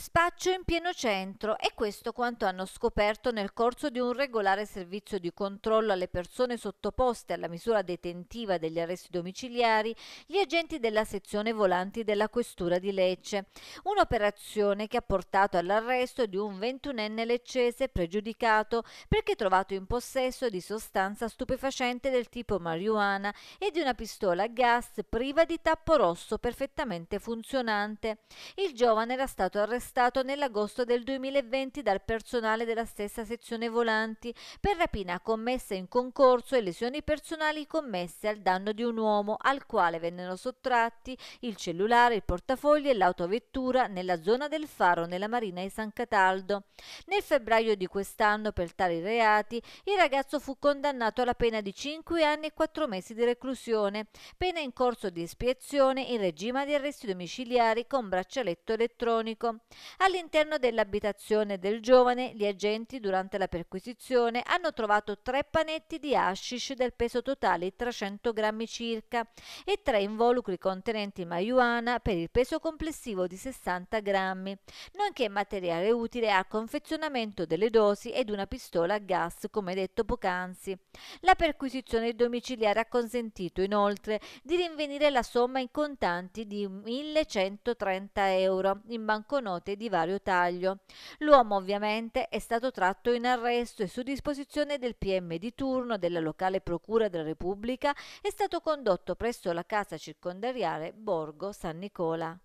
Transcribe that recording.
Spaccio in pieno centro e questo quanto hanno scoperto nel corso di un regolare servizio di controllo alle persone sottoposte alla misura detentiva degli arresti domiciliari gli agenti della sezione volanti della Questura di Lecce. Un'operazione che ha portato all'arresto di un ventunenne leccese pregiudicato perché trovato in possesso di sostanza stupefacente del tipo marijuana e di una pistola a gas priva di tappo rosso perfettamente funzionante. Il giovane era stato arrestato arrestato nell'agosto del 2020 dal personale della stessa sezione volanti per rapina commessa in concorso e lesioni personali commesse al danno di un uomo al quale vennero sottratti il cellulare, il portafoglio e l'autovettura nella zona del Faro nella Marina di San Cataldo. Nel febbraio di quest'anno per tali reati il ragazzo fu condannato alla pena di 5 anni e 4 mesi di reclusione, pena in corso di espiazione in regime di arresti domiciliari con braccialetto elettronico. All'interno dell'abitazione del giovane, gli agenti durante la perquisizione hanno trovato tre panetti di hashish del peso totale 300 grammi circa e tre involucri contenenti marijuana per il peso complessivo di 60 grammi, nonché materiale utile al confezionamento delle dosi ed una pistola a gas, come detto poc'anzi. La perquisizione domiciliare ha consentito inoltre di rinvenire la somma in contanti di 1130 euro in banconote note di vario taglio. L'uomo ovviamente è stato tratto in arresto e su disposizione del PM di turno della locale Procura della Repubblica è stato condotto presso la casa circondariale Borgo San Nicola.